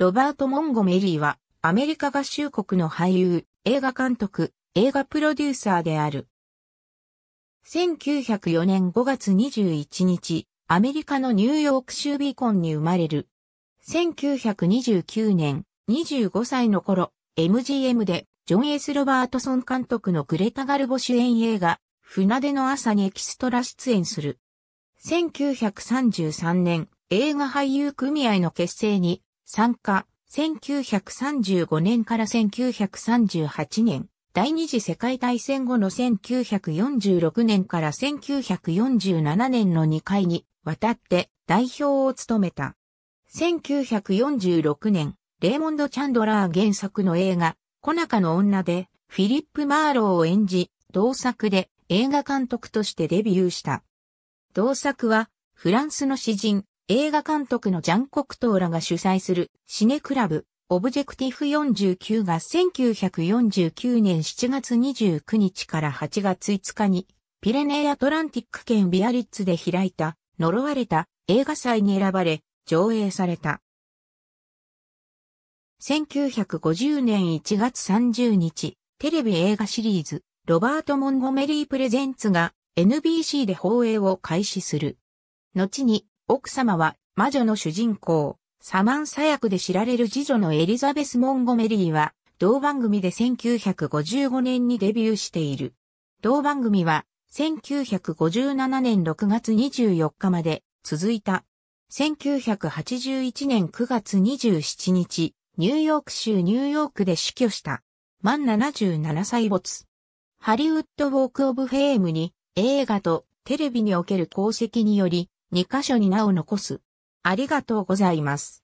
ロバート・モンゴメリーは、アメリカ合衆国の俳優、映画監督、映画プロデューサーである。1904年5月21日、アメリカのニューヨーク州ビーコンに生まれる。1929年、25歳の頃、MGM で、ジョン・エス・ロバートソン監督のグレタ・ガルボ主演映画、船出の朝にエキストラ出演する。1933年、映画俳優組合の結成に参加、1935年から1938年、第二次世界大戦後の1946年から1947年の2回に渡って代表を務めた。1946年、レーモンド・チャンドラー原作の映画、コナカの女で、フィリップ・マーローを演じ、同作で映画監督としてデビューした。同作は、フランスの詩人、映画監督のジャン・コクトーらが主催するシネクラブオブジェクティフ49が1949年7月29日から8月5日にピレネーアトランティック県ビアリッツで開いた呪われた映画祭に選ばれ上映された。1950年1月30日テレビ映画シリーズロバート・モンゴメリー・プレゼンツが NBC で放映を開始する。後に奥様は魔女の主人公、サマンサ役で知られる次女のエリザベス・モンゴメリーは、同番組で1955年にデビューしている。同番組は、1957年6月24日まで続いた。1981年9月27日、ニューヨーク州ニューヨークで死去した。満77歳没。ハリウッドウォークオブフェームに映画とテレビにおける功績により2箇所に名を残す。ありがとうございます。